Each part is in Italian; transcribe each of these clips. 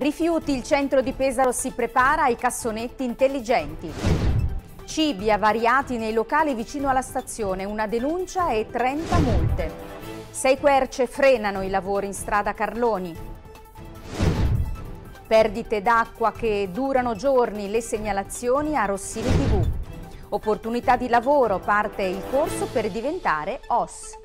Rifiuti, il centro di Pesaro si prepara ai cassonetti intelligenti. Cibi avariati nei locali vicino alla stazione, una denuncia e 30 multe. Sei querce frenano i lavori in strada Carloni. Perdite d'acqua che durano giorni, le segnalazioni a Rossini TV. Opportunità di lavoro, parte il corso per diventare OS.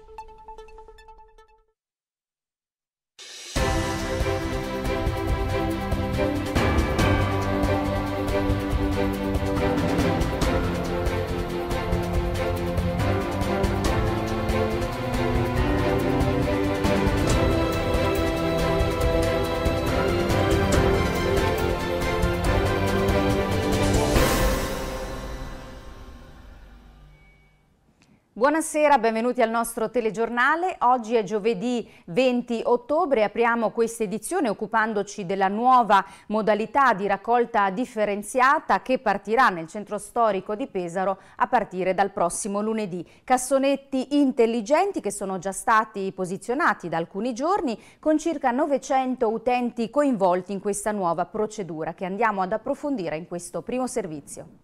Buonasera, benvenuti al nostro telegiornale. Oggi è giovedì 20 ottobre apriamo questa edizione occupandoci della nuova modalità di raccolta differenziata che partirà nel centro storico di Pesaro a partire dal prossimo lunedì. Cassonetti intelligenti che sono già stati posizionati da alcuni giorni con circa 900 utenti coinvolti in questa nuova procedura che andiamo ad approfondire in questo primo servizio.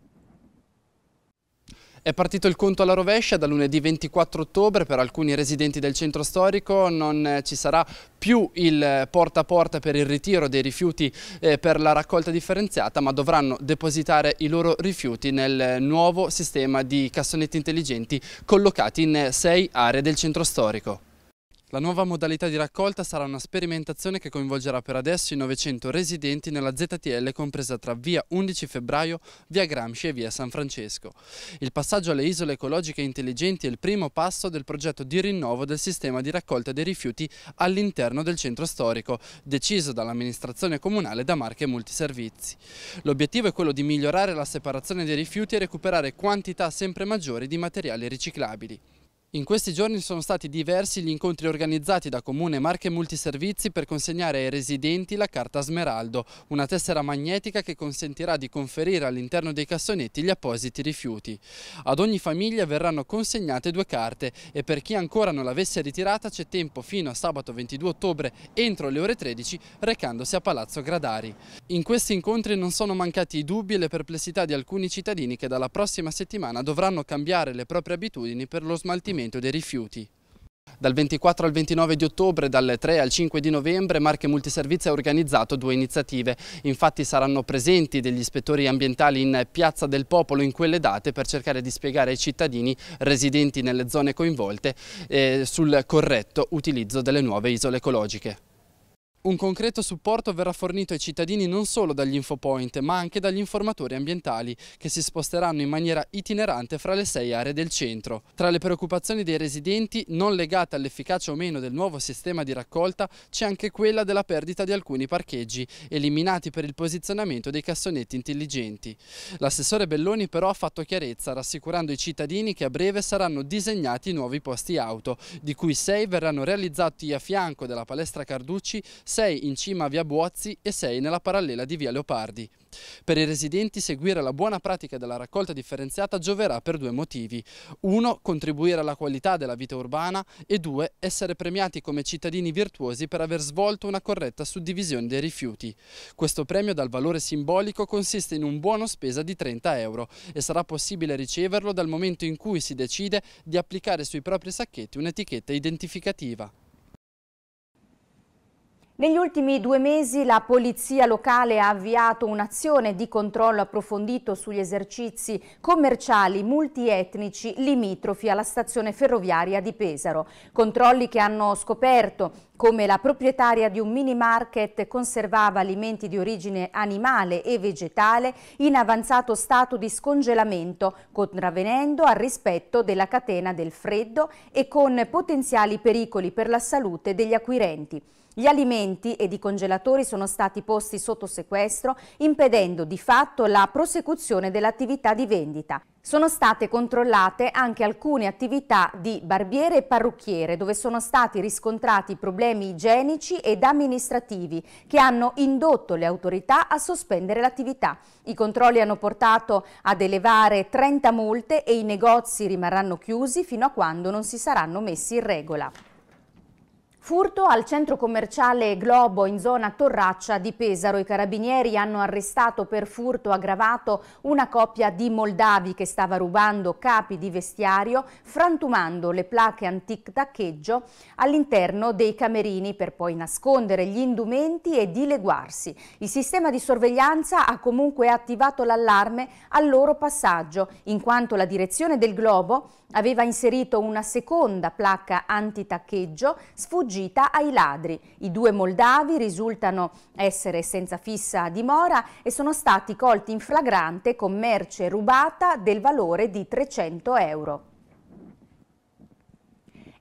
È partito il conto alla rovescia da lunedì 24 ottobre per alcuni residenti del centro storico, non eh, ci sarà più il porta a porta per il ritiro dei rifiuti eh, per la raccolta differenziata ma dovranno depositare i loro rifiuti nel nuovo sistema di cassonetti intelligenti collocati in sei aree del centro storico. La nuova modalità di raccolta sarà una sperimentazione che coinvolgerà per adesso i 900 residenti nella ZTL compresa tra via 11 febbraio, via Gramsci e via San Francesco. Il passaggio alle isole ecologiche intelligenti è il primo passo del progetto di rinnovo del sistema di raccolta dei rifiuti all'interno del centro storico, deciso dall'amministrazione comunale da Marche Multiservizi. L'obiettivo è quello di migliorare la separazione dei rifiuti e recuperare quantità sempre maggiori di materiali riciclabili. In questi giorni sono stati diversi gli incontri organizzati da Comune Marche Multiservizi per consegnare ai residenti la carta smeraldo, una tessera magnetica che consentirà di conferire all'interno dei cassonetti gli appositi rifiuti. Ad ogni famiglia verranno consegnate due carte e per chi ancora non l'avesse ritirata c'è tempo fino a sabato 22 ottobre entro le ore 13 recandosi a Palazzo Gradari. In questi incontri non sono mancati i dubbi e le perplessità di alcuni cittadini che dalla prossima settimana dovranno cambiare le proprie abitudini per lo smaltimento smaltimento dei rifiuti. Dal 24 al 29 di ottobre e dal 3 al 5 di novembre Marche Multiservizi ha organizzato due iniziative. Infatti saranno presenti degli ispettori ambientali in Piazza del Popolo in quelle date per cercare di spiegare ai cittadini residenti nelle zone coinvolte eh, sul corretto utilizzo delle nuove isole ecologiche. Un concreto supporto verrà fornito ai cittadini non solo dagli infopoint, ma anche dagli informatori ambientali, che si sposteranno in maniera itinerante fra le sei aree del centro. Tra le preoccupazioni dei residenti, non legate all'efficacia o meno del nuovo sistema di raccolta, c'è anche quella della perdita di alcuni parcheggi, eliminati per il posizionamento dei cassonetti intelligenti. L'assessore Belloni però ha fatto chiarezza, rassicurando i cittadini che a breve saranno disegnati nuovi posti auto, di cui sei verranno realizzati a fianco della palestra Carducci, 6 in cima a via Buozzi e 6 nella parallela di via Leopardi. Per i residenti seguire la buona pratica della raccolta differenziata gioverà per due motivi. Uno, contribuire alla qualità della vita urbana e due, essere premiati come cittadini virtuosi per aver svolto una corretta suddivisione dei rifiuti. Questo premio dal valore simbolico consiste in un buono spesa di 30 euro e sarà possibile riceverlo dal momento in cui si decide di applicare sui propri sacchetti un'etichetta identificativa. Negli ultimi due mesi la Polizia locale ha avviato un'azione di controllo approfondito sugli esercizi commerciali multietnici limitrofi alla stazione ferroviaria di Pesaro. Controlli che hanno scoperto come la proprietaria di un mini market conservava alimenti di origine animale e vegetale in avanzato stato di scongelamento, contravenendo al rispetto della catena del freddo e con potenziali pericoli per la salute degli acquirenti. Gli alimenti ed i congelatori sono stati posti sotto sequestro, impedendo di fatto la prosecuzione dell'attività di vendita. Sono state controllate anche alcune attività di barbiere e parrucchiere, dove sono stati riscontrati problemi igienici ed amministrativi che hanno indotto le autorità a sospendere l'attività. I controlli hanno portato ad elevare 30 multe e i negozi rimarranno chiusi fino a quando non si saranno messi in regola. Furto al centro commerciale Globo in zona Torraccia di Pesaro. I carabinieri hanno arrestato per furto aggravato una coppia di moldavi che stava rubando capi di vestiario, frantumando le placche antic taccheggio all'interno dei camerini per poi nascondere gli indumenti e dileguarsi. Il sistema di sorveglianza ha comunque attivato l'allarme al loro passaggio, in quanto la direzione del Globo aveva inserito una seconda placca antitaccheggio sfuggita ai ladri. I due moldavi risultano essere senza fissa dimora e sono stati colti in flagrante con merce rubata del valore di 300 euro.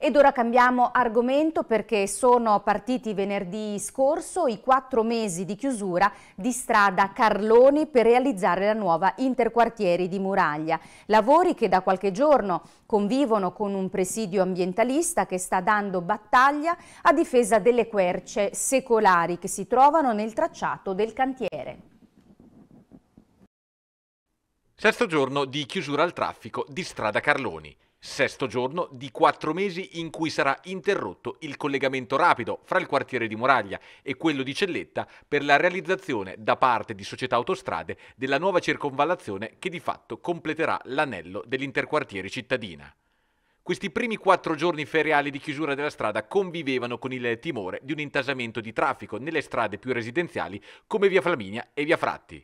Ed ora cambiamo argomento perché sono partiti venerdì scorso i quattro mesi di chiusura di strada Carloni per realizzare la nuova interquartieri di Muraglia. Lavori che da qualche giorno convivono con un presidio ambientalista che sta dando battaglia a difesa delle querce secolari che si trovano nel tracciato del cantiere. Sesto giorno di chiusura al traffico di strada Carloni. Sesto giorno di quattro mesi in cui sarà interrotto il collegamento rapido fra il quartiere di Moraglia e quello di Celletta per la realizzazione da parte di società autostrade della nuova circonvallazione che di fatto completerà l'anello dell'interquartiere cittadina. Questi primi quattro giorni feriali di chiusura della strada convivevano con il timore di un intasamento di traffico nelle strade più residenziali come via Flaminia e via Fratti.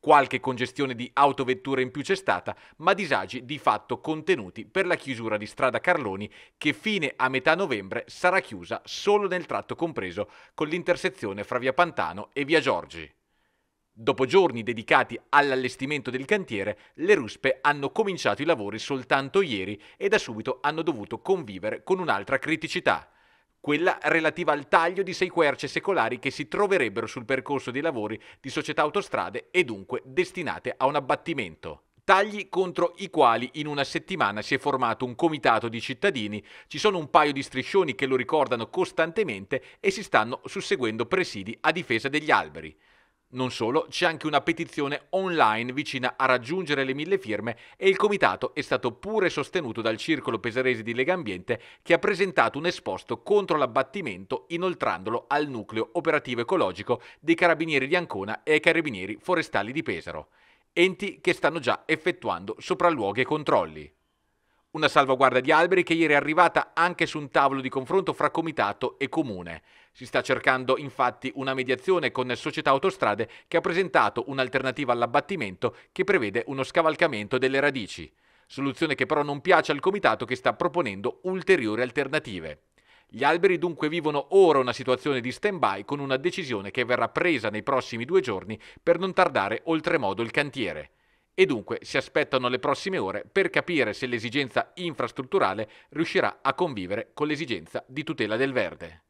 Qualche congestione di autovetture in più c'è stata, ma disagi di fatto contenuti per la chiusura di strada Carloni che fine a metà novembre sarà chiusa solo nel tratto compreso con l'intersezione fra via Pantano e via Giorgi. Dopo giorni dedicati all'allestimento del cantiere, le ruspe hanno cominciato i lavori soltanto ieri e da subito hanno dovuto convivere con un'altra criticità quella relativa al taglio di sei querce secolari che si troverebbero sul percorso dei lavori di società autostrade e dunque destinate a un abbattimento tagli contro i quali in una settimana si è formato un comitato di cittadini, ci sono un paio di striscioni che lo ricordano costantemente e si stanno susseguendo presidi a difesa degli alberi. Non solo, c'è anche una petizione online vicina a raggiungere le mille firme e il comitato è stato pure sostenuto dal Circolo Pesaresi di Lega Ambiente che ha presentato un esposto contro l'abbattimento inoltrandolo al nucleo operativo ecologico dei Carabinieri di Ancona e ai Carabinieri Forestali di Pesaro, enti che stanno già effettuando sopralluoghi e controlli. Una salvaguardia di alberi che ieri è arrivata anche su un tavolo di confronto fra comitato e comune. Si sta cercando infatti una mediazione con Società Autostrade che ha presentato un'alternativa all'abbattimento che prevede uno scavalcamento delle radici, soluzione che però non piace al comitato che sta proponendo ulteriori alternative. Gli alberi dunque vivono ora una situazione di stand-by con una decisione che verrà presa nei prossimi due giorni per non tardare oltremodo il cantiere. E dunque si aspettano le prossime ore per capire se l'esigenza infrastrutturale riuscirà a convivere con l'esigenza di tutela del verde.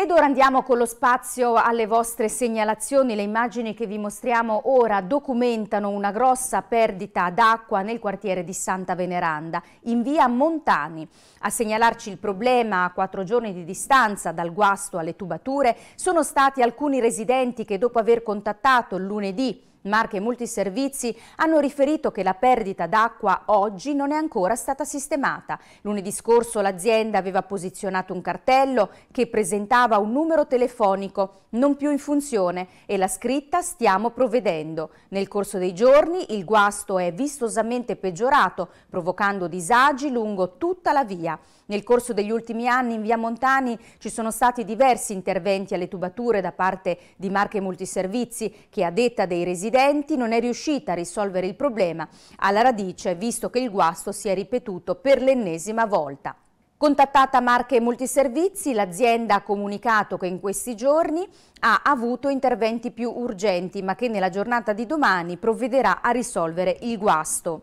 Ed ora andiamo con lo spazio alle vostre segnalazioni. Le immagini che vi mostriamo ora documentano una grossa perdita d'acqua nel quartiere di Santa Veneranda, in via Montani. A segnalarci il problema a quattro giorni di distanza dal guasto alle tubature sono stati alcuni residenti che dopo aver contattato lunedì Marche Multiservizi hanno riferito che la perdita d'acqua oggi non è ancora stata sistemata. Lunedì scorso l'azienda aveva posizionato un cartello che presentava un numero telefonico non più in funzione e la scritta stiamo provvedendo. Nel corso dei giorni il guasto è vistosamente peggiorato, provocando disagi lungo tutta la via. Nel corso degli ultimi anni in via Montani ci sono stati diversi interventi alle tubature da parte di Marche Multiservizi che a detta dei residenti presidenti non è riuscita a risolvere il problema alla radice, visto che il guasto si è ripetuto per l'ennesima volta. Contattata Marche Multiservizi, l'azienda ha comunicato che in questi giorni ha avuto interventi più urgenti, ma che nella giornata di domani provvederà a risolvere il guasto.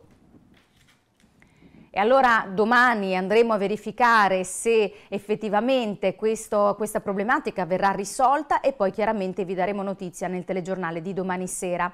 E allora domani andremo a verificare se effettivamente questo, questa problematica verrà risolta e poi chiaramente vi daremo notizia nel telegiornale di domani sera.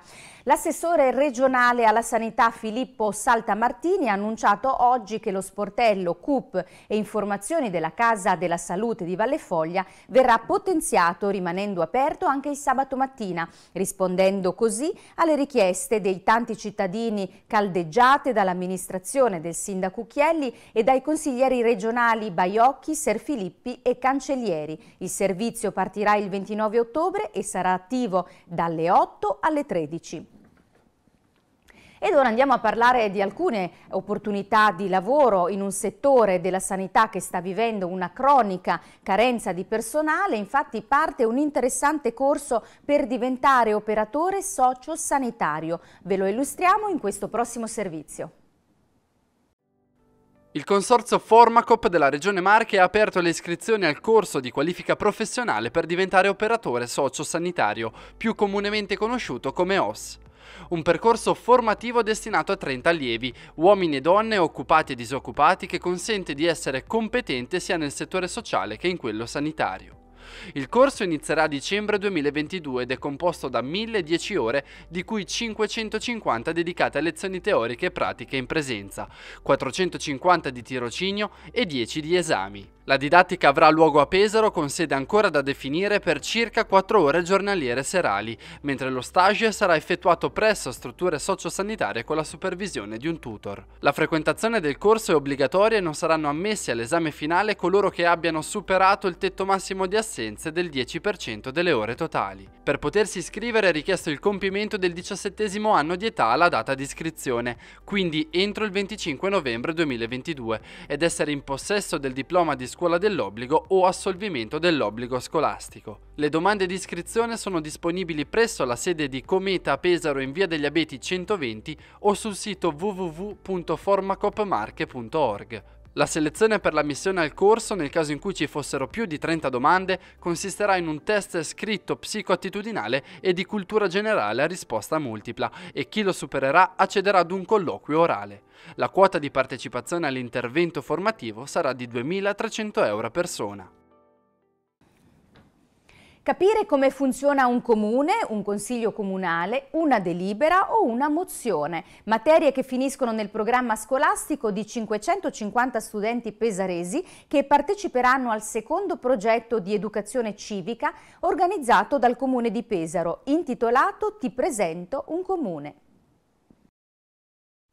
L'assessore regionale alla sanità Filippo Saltamartini ha annunciato oggi che lo sportello CUP e informazioni della Casa della Salute di Vallefoglia verrà potenziato rimanendo aperto anche il sabato mattina, rispondendo così alle richieste dei tanti cittadini caldeggiate dall'amministrazione del sindaco Cucchielli e dai consiglieri regionali Baiocchi, Serfilippi e Cancellieri. Il servizio partirà il 29 ottobre e sarà attivo dalle 8 alle 13. Ed ora andiamo a parlare di alcune opportunità di lavoro in un settore della sanità che sta vivendo una cronica carenza di personale. Infatti parte un interessante corso per diventare operatore socio-sanitario. Ve lo illustriamo in questo prossimo servizio. Il consorzio Formacop della Regione Marche ha aperto le iscrizioni al corso di qualifica professionale per diventare operatore socio-sanitario, più comunemente conosciuto come OS. Un percorso formativo destinato a 30 allievi, uomini e donne occupati e disoccupati, che consente di essere competente sia nel settore sociale che in quello sanitario. Il corso inizierà a dicembre 2022 ed è composto da 1010 ore, di cui 550 dedicate a lezioni teoriche e pratiche in presenza, 450 di tirocinio e 10 di esami. La didattica avrà luogo a Pesaro con sede ancora da definire per circa 4 ore giornaliere serali, mentre lo stage sarà effettuato presso strutture sociosanitarie con la supervisione di un tutor. La frequentazione del corso è obbligatoria e non saranno ammessi all'esame finale coloro che abbiano superato il tetto massimo di assenze del 10% delle ore totali. Per potersi iscrivere è richiesto il compimento del 17 anno di età alla data di iscrizione, quindi entro il 25 novembre 2022, ed essere in possesso del diploma di scuola scuola dell'obbligo o assolvimento dell'obbligo scolastico. Le domande di iscrizione sono disponibili presso la sede di Cometa Pesaro in via degli Abeti 120 o sul sito www.formacopmarche.org. La selezione per l'ammissione al corso, nel caso in cui ci fossero più di 30 domande, consisterà in un test scritto psicoattitudinale e di cultura generale a risposta multipla e chi lo supererà accederà ad un colloquio orale. La quota di partecipazione all'intervento formativo sarà di 2.300 euro a persona. Capire come funziona un comune, un consiglio comunale, una delibera o una mozione, materie che finiscono nel programma scolastico di 550 studenti pesaresi che parteciperanno al secondo progetto di educazione civica organizzato dal comune di Pesaro, intitolato Ti presento un comune.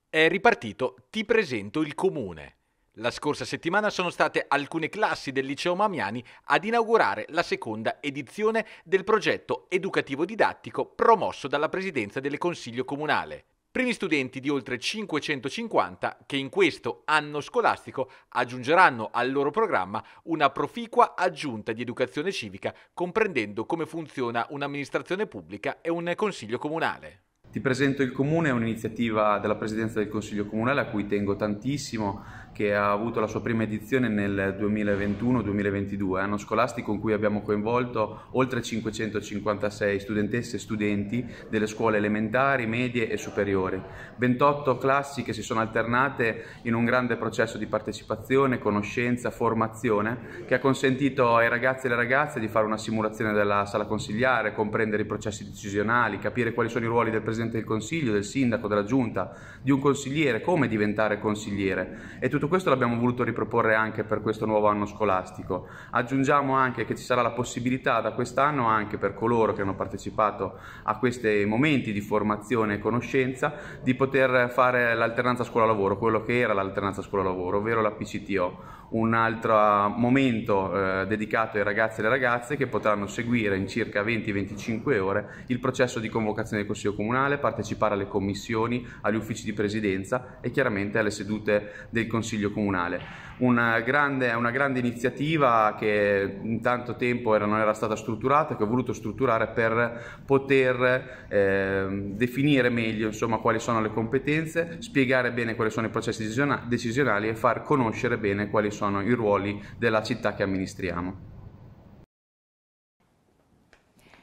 È ripartito Ti presento il comune. La scorsa settimana sono state alcune classi del liceo Mamiani ad inaugurare la seconda edizione del progetto educativo didattico promosso dalla Presidenza del Consiglio Comunale. Primi studenti di oltre 550 che in questo anno scolastico aggiungeranno al loro programma una proficua aggiunta di educazione civica comprendendo come funziona un'amministrazione pubblica e un consiglio comunale. Ti presento il comune, è un'iniziativa della Presidenza del Consiglio Comunale a cui tengo tantissimo, che ha avuto la sua prima edizione nel 2021-2022, anno scolastico in cui abbiamo coinvolto oltre 556 studentesse e studenti delle scuole elementari, medie e superiori. 28 classi che si sono alternate in un grande processo di partecipazione, conoscenza, formazione che ha consentito ai ragazzi e alle ragazze di fare una simulazione della sala consigliare, comprendere i processi decisionali, capire quali sono i ruoli del Presidente del Consiglio, del Sindaco, della Giunta, di un consigliere, come diventare consigliere e tutto questo l'abbiamo voluto riproporre anche per questo nuovo anno scolastico. Aggiungiamo anche che ci sarà la possibilità da quest'anno anche per coloro che hanno partecipato a questi momenti di formazione e conoscenza di poter fare l'alternanza scuola-lavoro, quello che era l'alternanza scuola-lavoro, ovvero la PCTO un altro eh, momento eh, dedicato ai ragazzi e alle ragazze che potranno seguire in circa 20-25 ore il processo di convocazione del Consiglio Comunale, partecipare alle commissioni, agli uffici di presidenza e chiaramente alle sedute del Consiglio Comunale. Una eh, grande, una grande iniziativa che in tanto tempo era, non era stata strutturata, che ho voluto strutturare per poter eh, definire meglio insomma, quali sono le competenze, spiegare bene quali sono i processi decisionali e far conoscere bene quali sono sono i ruoli della città che amministriamo.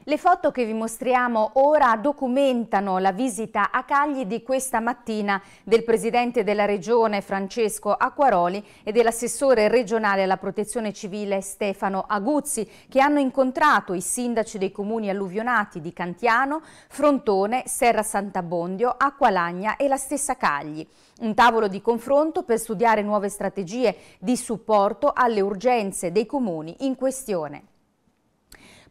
Le foto che vi mostriamo ora documentano la visita a Cagli di questa mattina del Presidente della Regione Francesco Acquaroli e dell'assessore regionale alla protezione civile Stefano Aguzzi che hanno incontrato i sindaci dei comuni alluvionati di Cantiano, Frontone, Serra Sant'Abbondio, Acqualagna e la stessa Cagli. Un tavolo di confronto per studiare nuove strategie di supporto alle urgenze dei comuni in questione.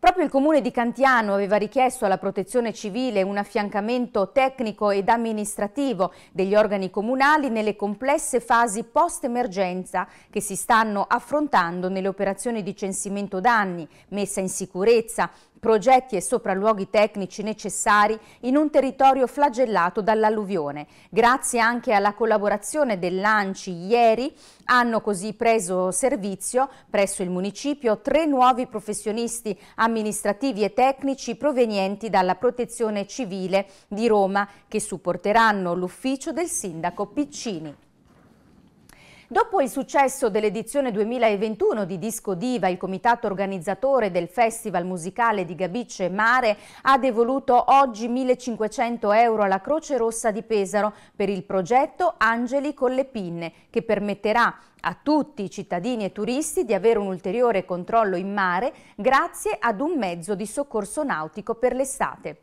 Proprio il comune di Cantiano aveva richiesto alla protezione civile un affiancamento tecnico ed amministrativo degli organi comunali nelle complesse fasi post-emergenza che si stanno affrontando nelle operazioni di censimento danni, messa in sicurezza, progetti e sopralluoghi tecnici necessari in un territorio flagellato dall'alluvione. Grazie anche alla collaborazione del Lanci ieri hanno così preso servizio presso il municipio tre nuovi professionisti amministrativi e tecnici provenienti dalla Protezione Civile di Roma che supporteranno l'ufficio del sindaco Piccini. Dopo il successo dell'edizione 2021 di Disco Diva, il comitato organizzatore del Festival Musicale di Gabice Mare ha devoluto oggi 1.500 euro alla Croce Rossa di Pesaro per il progetto Angeli con le pinne, che permetterà a tutti i cittadini e turisti di avere un ulteriore controllo in mare grazie ad un mezzo di soccorso nautico per l'estate.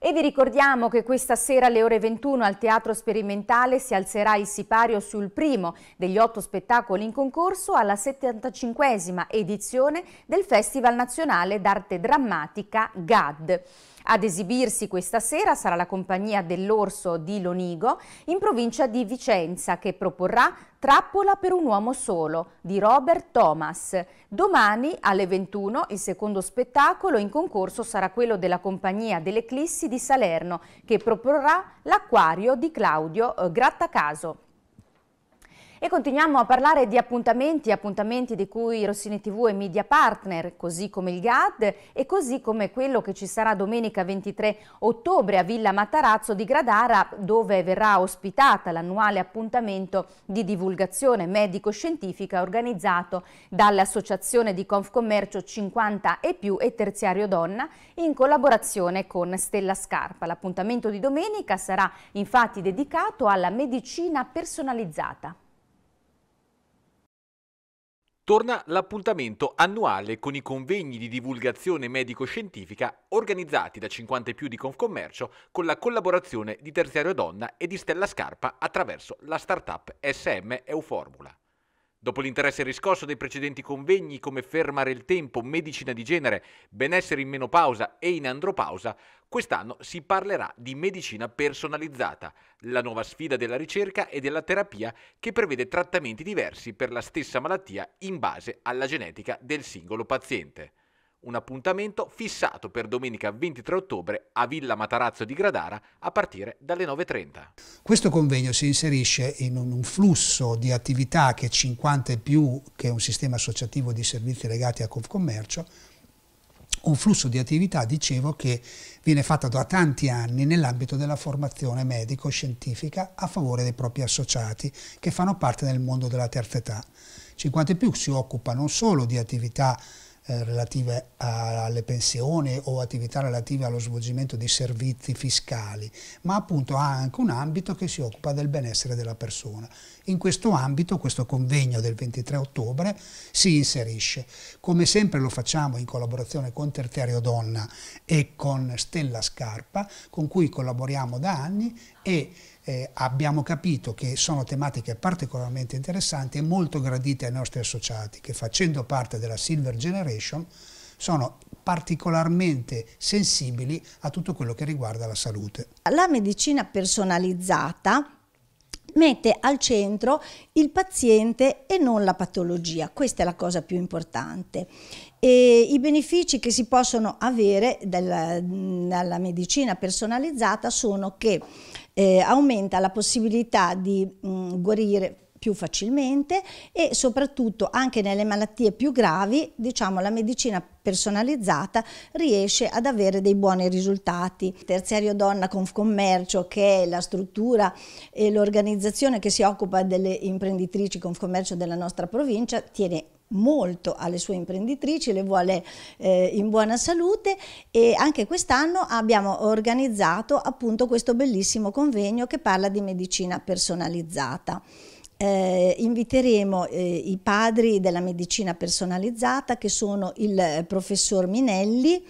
E vi ricordiamo che questa sera alle ore 21 al Teatro Sperimentale si alzerà il sipario sul primo degli otto spettacoli in concorso alla 75esima edizione del Festival Nazionale d'Arte Drammatica GAD. Ad esibirsi questa sera sarà la compagnia dell'Orso di Lonigo in provincia di Vicenza che proporrà Trappola per un uomo solo di Robert Thomas. Domani alle 21 il secondo spettacolo in concorso sarà quello della compagnia dell'Eclissi di Salerno che proporrà L'acquario di Claudio eh, Grattacaso. E continuiamo a parlare di appuntamenti, appuntamenti di cui Rossini TV è media partner, così come il GAD e così come quello che ci sarà domenica 23 ottobre a Villa Matarazzo di Gradara, dove verrà ospitata l'annuale appuntamento di divulgazione medico-scientifica organizzato dall'Associazione di Confcommercio 50 e più e Terziario Donna in collaborazione con Stella Scarpa. L'appuntamento di domenica sarà infatti dedicato alla medicina personalizzata torna l'appuntamento annuale con i convegni di divulgazione medico-scientifica organizzati da 50 e più di Confcommercio con la collaborazione di Terziario Donna e di Stella Scarpa attraverso la startup SM Euformula. Dopo l'interesse riscosso dai precedenti convegni come Fermare il tempo, medicina di genere, benessere in menopausa e in andropausa, quest'anno si parlerà di medicina personalizzata, la nuova sfida della ricerca e della terapia che prevede trattamenti diversi per la stessa malattia in base alla genetica del singolo paziente. Un appuntamento fissato per domenica 23 ottobre a Villa Matarazzo di Gradara a partire dalle 9.30. Questo convegno si inserisce in un flusso di attività che 50 e più, che un sistema associativo di servizi legati a Confcommercio, un flusso di attività, dicevo, che viene fatto da tanti anni nell'ambito della formazione medico-scientifica a favore dei propri associati che fanno parte del mondo della terza età. 50 e più si occupa non solo di attività eh, relative alle pensioni o attività relative allo svolgimento di servizi fiscali, ma appunto ha anche un ambito che si occupa del benessere della persona. In questo ambito questo convegno del 23 ottobre si inserisce. Come sempre lo facciamo in collaborazione con Tertiario Donna e con Stella Scarpa, con cui collaboriamo da anni e eh, abbiamo capito che sono tematiche particolarmente interessanti e molto gradite ai nostri associati che facendo parte della Silver Generation sono particolarmente sensibili a tutto quello che riguarda la salute. La medicina personalizzata mette al centro il paziente e non la patologia, questa è la cosa più importante. E I benefici che si possono avere dalla, dalla medicina personalizzata sono che eh, aumenta la possibilità di mh, mm, guarire più facilmente e soprattutto anche nelle malattie più gravi, diciamo, la medicina personalizzata riesce ad avere dei buoni risultati. Terziario Donna Confcommercio, che è la struttura e l'organizzazione che si occupa delle imprenditrici Confcommercio della nostra provincia, tiene molto alle sue imprenditrici, le vuole eh, in buona salute e anche quest'anno abbiamo organizzato appunto questo bellissimo convegno che parla di medicina personalizzata. Eh, inviteremo eh, i padri della medicina personalizzata che sono il professor Minelli,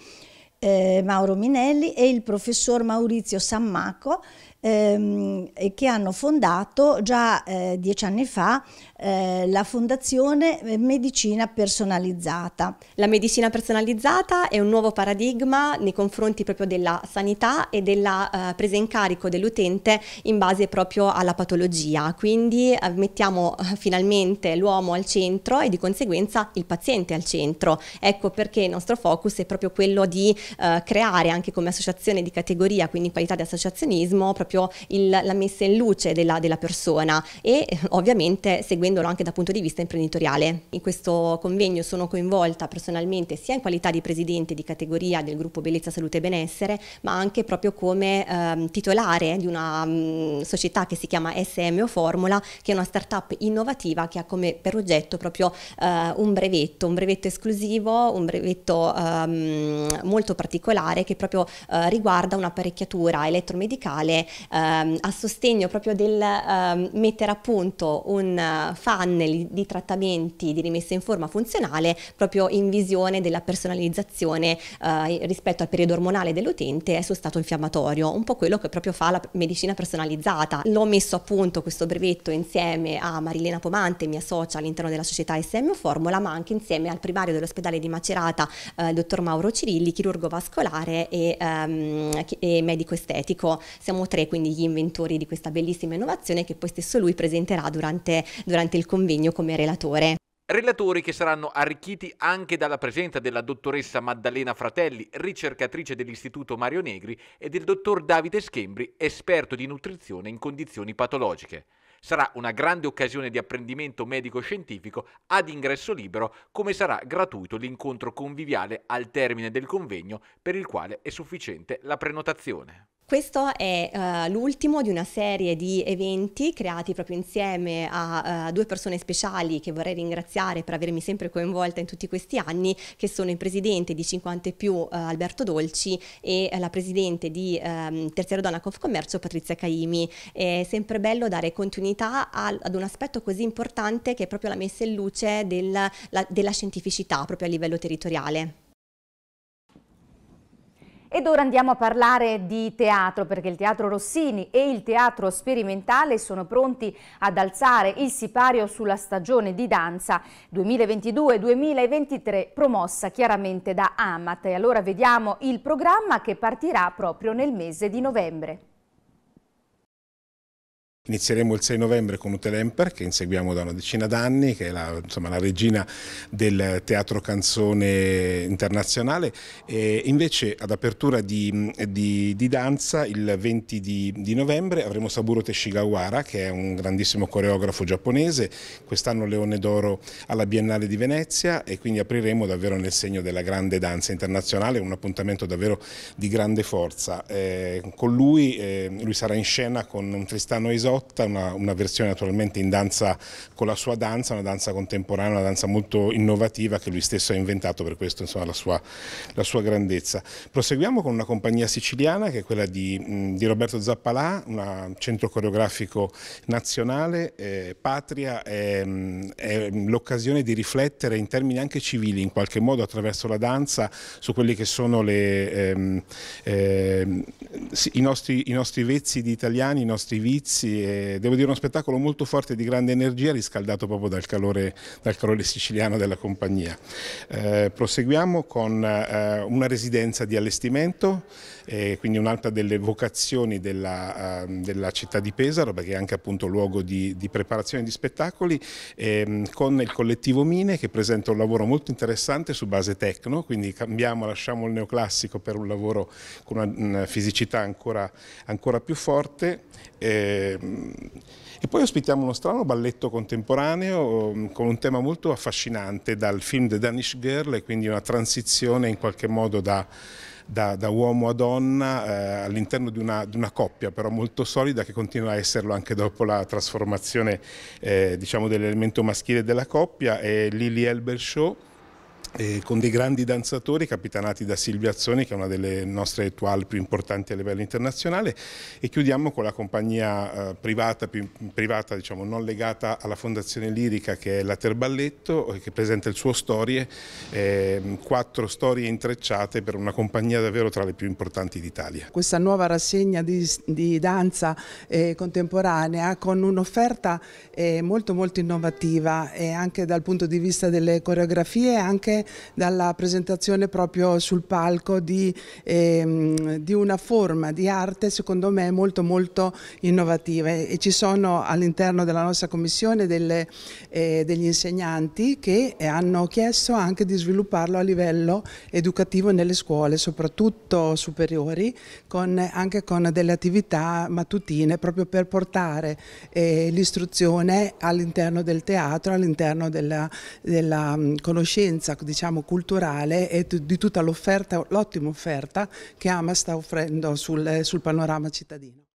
eh, Mauro Minelli e il professor Maurizio Sammaco ehm, che hanno fondato già eh, dieci anni fa eh, la Fondazione Medicina Personalizzata. La medicina personalizzata è un nuovo paradigma nei confronti proprio della sanità e della eh, presa in carico dell'utente in base proprio alla patologia, quindi eh, mettiamo eh, finalmente l'uomo al centro e di conseguenza il paziente al centro. Ecco perché il nostro focus è proprio quello di eh, creare anche come associazione di categoria, quindi in qualità di associazionismo, proprio proprio il, la messa in luce della, della persona e eh, ovviamente seguendolo anche dal punto di vista imprenditoriale. In questo convegno sono coinvolta personalmente sia in qualità di presidente di categoria del gruppo Bellezza, Salute e Benessere, ma anche proprio come ehm, titolare di una mh, mm, società che si chiama SMO Formula, che è una startup innovativa che ha come progetto proprio eh, un brevetto, un brevetto esclusivo, un brevetto ehm, molto particolare che proprio eh, riguarda un'apparecchiatura elettromedicale ehm, a sostegno proprio del ehm, mettere a punto un eh, funnel di trattamenti di rimessa in forma funzionale proprio in visione della personalizzazione eh, rispetto al periodo ormonale dell'utente e sul stato infiammatorio, un po' quello che proprio fa la medicina personalizzata. L'ho messo a punto questo brevetto insieme a Marilena Pomante, mia socia all'interno della società SM Formula, ma anche insieme al primario dell'ospedale di Macerata, eh, dottor Mauro Cirilli, chirurgo vascolare e, ehm, e medico estetico. Siamo tre quindi gli inventori di questa bellissima innovazione che poi stesso lui presenterà durante, durante il convegno come relatore. Relatori che saranno arricchiti anche dalla presenza della dottoressa Maddalena Fratelli, ricercatrice dell'Istituto Mario Negri, e del dottor Davide Schembri, esperto di nutrizione in condizioni patologiche. Sarà una grande occasione di apprendimento medico-scientifico ad ingresso libero, come sarà gratuito l'incontro conviviale al termine del convegno, per il quale è sufficiente la prenotazione. Questo è uh, l'ultimo di una serie di eventi creati proprio insieme a uh, due persone speciali che vorrei ringraziare per avermi sempre coinvolta in tutti questi anni, che sono il presidente di 50 più uh, Alberto Dolci e la presidente di um, ehm, Terziero Donna Confcommercio Patrizia Caimi. È sempre bello dare continuità al, ad un aspetto così importante che è proprio la messa in luce del, la, della scientificità proprio a livello territoriale. Ed ora andiamo a parlare di teatro perché il Teatro Rossini e il Teatro Sperimentale sono pronti ad alzare il sipario sulla stagione di danza 2022-2023 promossa chiaramente da Amat. E allora vediamo il programma che partirà proprio nel mese di novembre. Inizieremo il 6 novembre con Ute Emper, che inseguiamo da una decina d'anni, che è la, insomma, la, regina del teatro canzone internazionale. E invece ad apertura di, di, di danza, il 20 di, di, novembre, avremo Saburo Teshigawara, che è un grandissimo coreografo giapponese, quest'anno Leone d'Oro alla Biennale di Venezia e quindi apriremo davvero nel segno della grande danza internazionale, un appuntamento davvero di grande forza. Eh, con lui, eh, lui sarà in scena con un Tristano Isotti Marotta, una, una, versione naturalmente in danza con la sua danza, una danza contemporanea, una danza molto innovativa che lui stesso ha inventato per questo insomma, la, sua, la sua grandezza. Proseguiamo con una compagnia siciliana che è quella di, di Roberto Zappalà, un centro coreografico nazionale, eh, Patria è, è l'occasione di riflettere in termini anche civili in qualche modo attraverso la danza su quelli che sono le, ehm, ehm, i, nostri, i nostri vezzi di italiani, i nostri vizi eh, devo dire uno spettacolo molto forte di grande energia riscaldato proprio dal calore, dal calore siciliano della compagnia. Eh, proseguiamo con eh, una residenza di allestimento eh, quindi un'altra delle vocazioni della, uh, della, città di Pesaro perché è anche appunto luogo di, di preparazione di spettacoli ehm, con il collettivo Mine che presenta un lavoro molto interessante su base tecno, quindi cambiamo, lasciamo il neoclassico per un lavoro con una, una fisicità ancora, ancora, più forte. Ehm, e poi ospitiamo uno strano balletto contemporaneo ehm, con un tema molto affascinante dal film The Danish Girl e quindi una transizione in qualche modo da da, da uomo a donna eh, all'interno di, di una, coppia però molto solida che continua a esserlo anche dopo la trasformazione eh, diciamo, dell'elemento maschile della coppia è Lily Elbershaw con dei grandi danzatori capitanati da Silvia Azzoni che è una delle nostre attuali più importanti a livello internazionale e chiudiamo con la compagnia eh, privata, più, privata diciamo, non legata alla fondazione lirica che è la Terballetto che presenta il suo storie, eh, quattro storie intrecciate per una compagnia davvero tra le più importanti d'Italia. Questa nuova rassegna di, di danza eh, contemporanea con un'offerta eh, molto molto innovativa e eh, anche dal punto di vista delle coreografie anche dalla presentazione proprio sul palco di, ehm, di una forma di arte secondo me molto molto innovativa e ci sono all'interno della nostra commissione delle, eh, degli insegnanti che hanno chiesto anche di svilupparlo a livello educativo nelle scuole, soprattutto superiori, con, anche con delle attività mattutine proprio per portare eh, l'istruzione all'interno del teatro, all'interno della, della conoscenza diciamo, culturale e di tutta l'offerta, l'ottima offerta che Ama sta offrendo sul, sul panorama cittadino.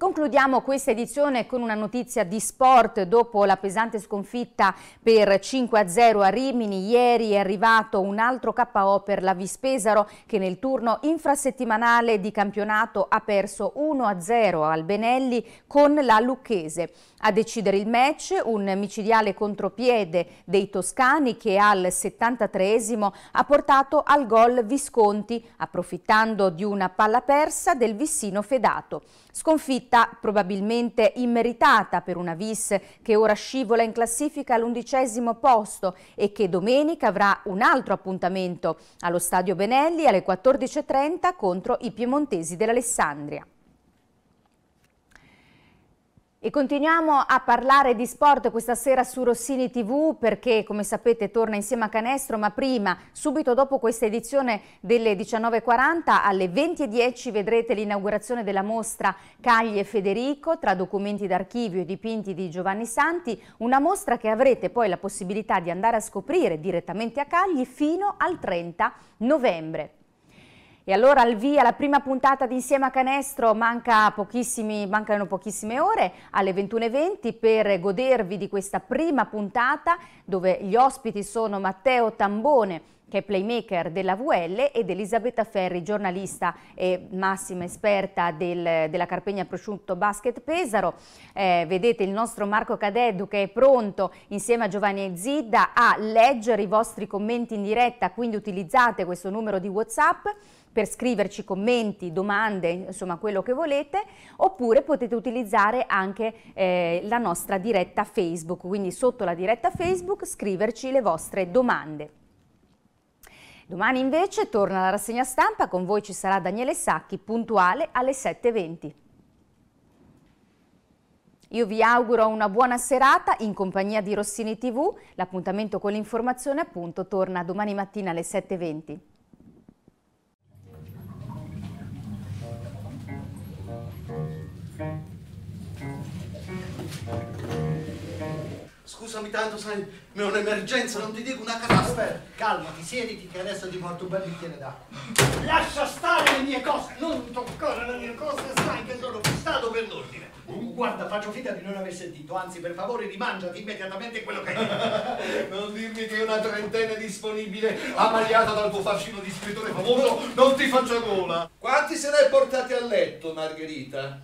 Concludiamo questa edizione con una notizia di sport dopo la pesante sconfitta per 5-0 a Rimini. Ieri è arrivato un altro KO per la Vispesaro che nel turno infrasettimanale di campionato ha perso 1-0 al Benelli con la Lucchese. A decidere il match un micidiale contropiede dei toscani che al 73esimo ha portato al gol Visconti approfittando di una palla persa del Vissino Fedato. Sconfitta probabilmente immeritata per una Vis che ora scivola in classifica all'undicesimo posto e che domenica avrà un altro appuntamento allo Stadio Benelli alle 14.30 contro i piemontesi dell'Alessandria. E continuiamo a parlare di sport questa sera su Rossini TV perché come sapete torna insieme a Canestro ma prima, subito dopo questa edizione delle 19.40 alle 20.10 vedrete l'inaugurazione della mostra Cagli e Federico tra documenti d'archivio e dipinti di Giovanni Santi, una mostra che avrete poi la possibilità di andare a scoprire direttamente a Cagli fino al 30 novembre. E allora al via la prima puntata di Insieme a Canestro, manca mancano pochissime ore alle 21.20 per godervi di questa prima puntata dove gli ospiti sono Matteo Tambone che è playmaker della VL ed Elisabetta Ferri, giornalista e massima esperta del, della Carpegna Prosciutto Basket Pesaro. Eh, vedete il nostro Marco Cadeddu che è pronto insieme a Giovanni Zidda a leggere i vostri commenti in diretta, quindi utilizzate questo numero di Whatsapp per scriverci commenti, domande, insomma quello che volete, oppure potete utilizzare anche eh, la nostra diretta Facebook, quindi sotto la diretta Facebook scriverci le vostre domande. Domani invece torna la rassegna stampa, con voi ci sarà Daniele Sacchi, puntuale alle 7.20. Io vi auguro una buona serata in compagnia di Rossini TV, l'appuntamento con l'informazione appunto torna domani mattina alle 7.20. Scusami tanto, sai, ma è un'emergenza, non ti dico una catastrofe. Calmati, siediti che adesso ti porto un bel bicchiere d'acqua. Lascia stare le mie cose, non toccare le mie cose, sai che sono fissato per l'ordine. Uh, guarda, faccio finta di non aver sentito, anzi, per favore, rimangiati immediatamente quello che hai detto. non dirmi che una trentena disponibile, ammagliata dal tuo fascino di scrittore famoso, non ti faccia gola. Quanti se ne hai portati a letto, Margherita?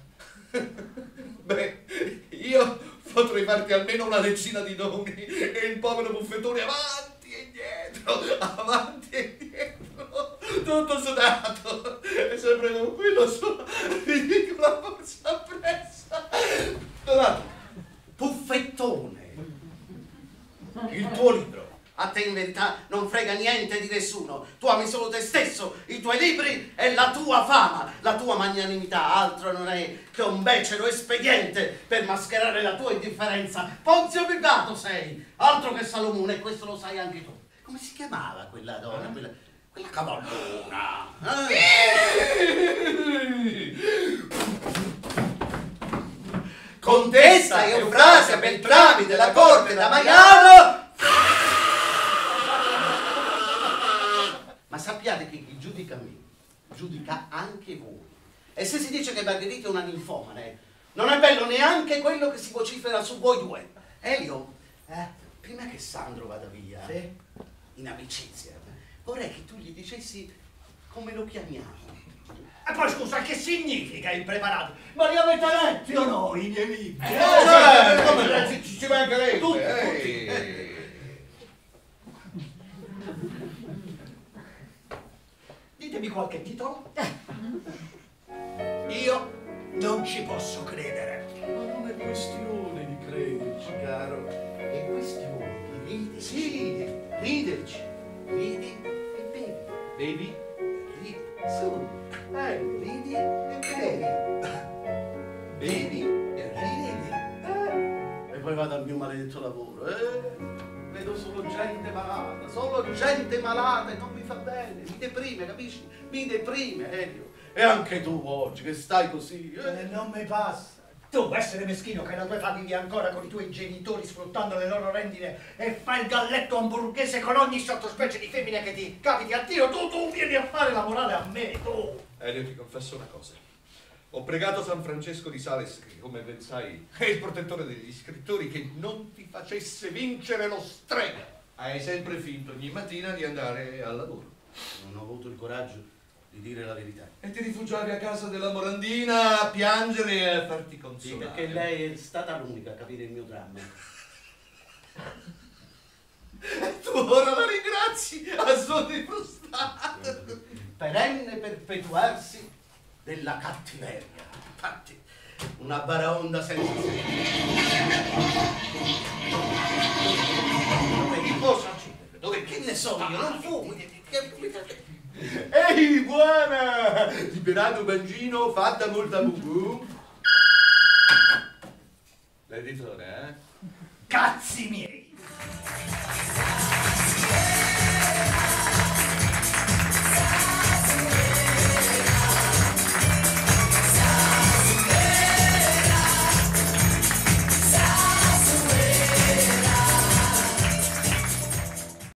Beh, io potrei farti almeno una decina di nomi e il povero buffettone avanti e indietro, avanti e indietro, tutto sudato e sempre con quello sulla la forza pressa. Donato, buffettone, il tuo libro. A te in verità non frega niente di nessuno, tu ami solo te stesso, i tuoi libri e la tua fama. La tua magnanimità altro non è che un becero espediente per mascherare la tua indifferenza. Ponzio Pilato sei, altro che Salomone, e questo lo sai anche tu. Come si chiamava quella donna? Eh? Quella, quella cavallona? Eh? Contessa Eufrasia Beltrami della corte da Maiano! ma sappiate che chi giudica me, giudica anche voi. E se si dice che Margherita è una ninfomane, non è bello neanche quello che si vocifera su voi due. Elio, eh, prima che Sandro vada via, sì. in amicizia, vorrei che tu gli dicessi come lo chiamiamo. E poi scusa, che significa impreparato? Ma li avete letti o no i miei libri? Eh, eh, eh, come, ci, ci mancherebbe! Tutti, eh. tutti. Eh. Ditemi qualche titolo. Eh. Io non ci posso credere. Ma non è questione di crederci, caro. È questione di riderci. Sì, riderci. Ridi e bevi. Bevi? Ridi. Su. Eh, ridi e bevi. Bevi e ridi. Eh. E poi vado al mio maledetto lavoro. Eh. Vedo solo gente malata, solo gente malata e non fa bene, mi deprime, capisci? Mi deprime, Elio. E anche tu oggi che stai così. Eh. eh non mi passa. Tu, essere meschino, che la tua famiglia ancora con i tuoi genitori sfruttando le loro rendine e fai il galletto hamburghese con ogni sottospecie di femmina che ti capiti a tiro, tu, tu vieni a fare la morale a me, tu! Elio, ti confesso una cosa. Ho pregato San Francesco di Sales, che come ben sai è il protettore degli scrittori, che non ti facesse vincere lo strega hai sempre finto ogni mattina di andare al lavoro. Non ho avuto il coraggio di dire la verità. E ti rifugiavi a casa della Morandina a piangere e a farti consolare. Sì, perché lei è stata l'unica a capire il mio dramma. e tu ora la ringrazi a soli frustato. Perenne perpetuarsi della cattiveria. Infatti, una baraonda senza senso possono uccidere, dove che ne so io, non fumo. Ehi, buona! liberato Perato Bangino, fatta molta bubu. L'editore, eh? Cazzi miei!